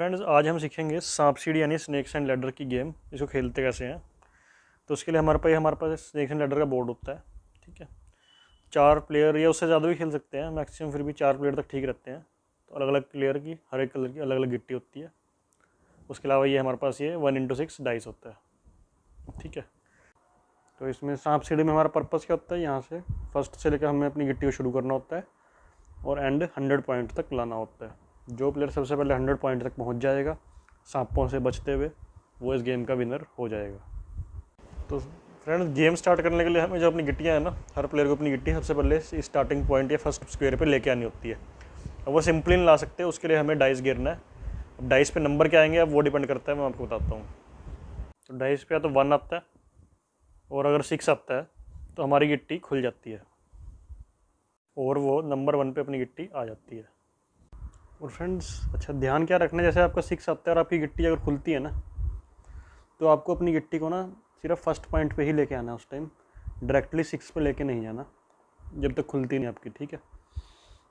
friends आज हम सीखेंगे सांप सीढ़ी यानी स्नैक्स एंड लेडर की गेम इसको खेलते कैसे हैं तो उसके लिए हमारे पास हमारे पास स्नैक्स एंड लेडर का बोर्ड होता है ठीक है चार प्लेयर या उससे ज़्यादा भी खेल सकते हैं मैक्सिमम फिर भी चार प्लेयर तक ठीक रहते हैं तो अलग अलग प्लेयर की हर एक कलर की अलग अलग गिट्टी होती है उसके अलावा ये हमारे पास ये वन इंटू सिक्स डाइस होता है ठीक है तो इसमें सांप सीढ़ी में हमारा पर्पज़ क्या होता है यहाँ से फर्स्ट से लेकर हमें अपनी गिट्टी को शुरू करना होता है और एंड हंड्रेड पॉइंट तक लाना होता है जो प्लेयर सबसे पहले हंड्रेड पॉइंट तक पहुंच जाएगा सांपों से बचते हुए वो इस गेम का विनर हो जाएगा तो फ्रेंड गेम स्टार्ट करने के लिए हमें जो अपनी गिट्टियाँ हैं ना हर प्लेयर को अपनी गिट्टी सबसे पहले स्टार्टिंग पॉइंट या फर्स्ट स्क्वेयर पर लेके आनी होती है अब वो सिंपली नहीं ला सकते उसके लिए हमें डाइस गिरना है अब डाइस पे नंबर क्या आएंगे अब वो डिपेंड करता है मैं आपको बताता हूँ तो डाइस पे या तो वन आता है और अगर सिक्स आता है तो हमारी गिट्टी खुल जाती है और वो नंबर वन पे अपनी गिट्टी आ जाती है और फ्रेंड्स अच्छा ध्यान क्या रखना जैसे आपका सिक्स आता है और आपकी गिट्टी अगर खुलती है ना तो आपको अपनी गिट्टी को ना सिर्फ फर्स्ट पॉइंट पे ही लेके आना उस टाइम डायरेक्टली सिक्स पे लेके नहीं जाना जब तक खुलती नहीं आपकी ठीक है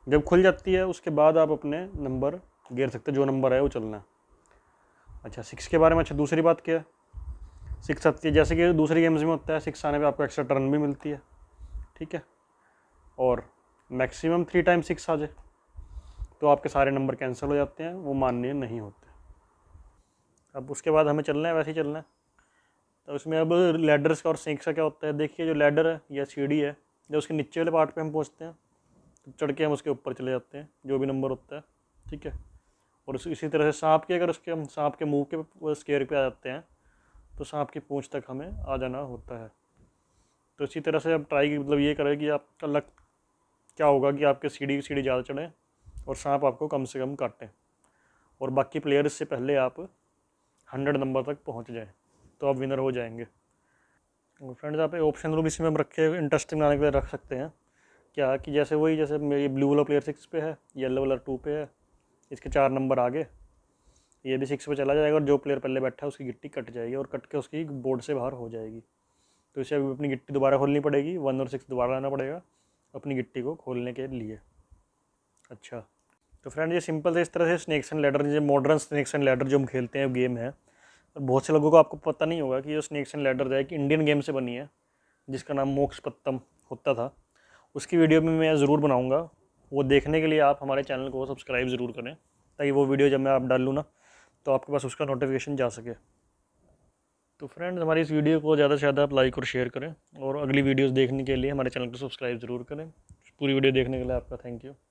जब खुल जाती है उसके बाद आप अपने नंबर घेर सकते जो नंबर है वो चलना है अच्छा सिक्स के बारे में अच्छा दूसरी बात क्या है सिक्स आती है जैसे कि दूसरी गेम्स में होता है सिक्स आने पर आपको एक्स्ट्रा टर्न भी मिलती है ठीक है और मैक्सिमम थ्री टाइम सिक्स आ जाए तो आपके सारे नंबर कैंसिल हो जाते हैं वो मान्य नहीं होते अब उसके बाद हमें चलना है वैसे ही चलना है तो उसमें अब लेडर्स का और सिंक का क्या होता है देखिए जो लेडर है या सीढ़ी है जब उसके नीचे वाले पार्ट पे हम पहुंचते हैं तो चढ़ के हम उसके ऊपर चले जाते हैं जो भी नंबर होता है ठीक है और इसी तरह से सांप के अगर उसके हम सांप के मुंह के स्केयर पे आ जाते हैं तो सांप की पूँछ तक हमें आ जाना होता है तो इसी तरह से आप ट्राई मतलब ये करें कि आपका लक क्या होगा कि आपके सीढ़ी सीढ़ी ज़्यादा चढ़ें और सांप आपको कम से कम काटें और बाकी प्लेयर से पहले आप हंड्रेड नंबर तक पहुंच जाएं तो आप विनर हो जाएंगे और फ्रेंड्स आप ऑप्शन रूप तो इसमें हम रखे इंटरेस्टिंग बनाने के लिए रख सकते हैं क्या कि जैसे वही जैसे मेरी ब्लू वाला प्लेयर सिक्स पे है येलो वाला टू पे है इसके चार नंबर आगे ये भी सिक्स पे चला जाएगा और जो प्लेयर पहले बैठा है उसकी गिट्टी कट जाएगी और कट के उसकी बोर्ड से बाहर हो जाएगी तो इसे अभी अपनी गिट्टी दोबारा खोलनी पड़ेगी वन और सिक्स दोबारा लाना पड़ेगा अपनी गिट्टी को खोलने के लिए अच्छा तो फ्रेंड ये सिंपल से इस तरह से स्नैक्स एंड लैडर जो मॉडर्न स्नैक्स एंड लैडर जो हम खेलते हैं गेम है और बहुत से लोगों को आपको पता नहीं होगा कि ये स्नैक्स एंड लैडर है कि इंडियन गेम से बनी है जिसका नाम मोक्ष पत्तम होता था उसकी वीडियो भी मैं ज़रूर बनाऊँगा वो देखने के लिए आप हमारे चैनल को सब्सक्राइब ज़रूर करें ताकि वो वीडियो जब मैं आप डाल लूँ ना तो आपके पास उसका नोटिफिकेशन जा सके तो फ्रेंड्स हमारी इस वीडियो को ज़्यादा से ज़्यादा आप लाइक और शेयर करें और अगली वीडियोस देखने के लिए हमारे चैनल को सब्सक्राइब ज़रूर करें पूरी वीडियो देखने के लिए आपका थैंक यू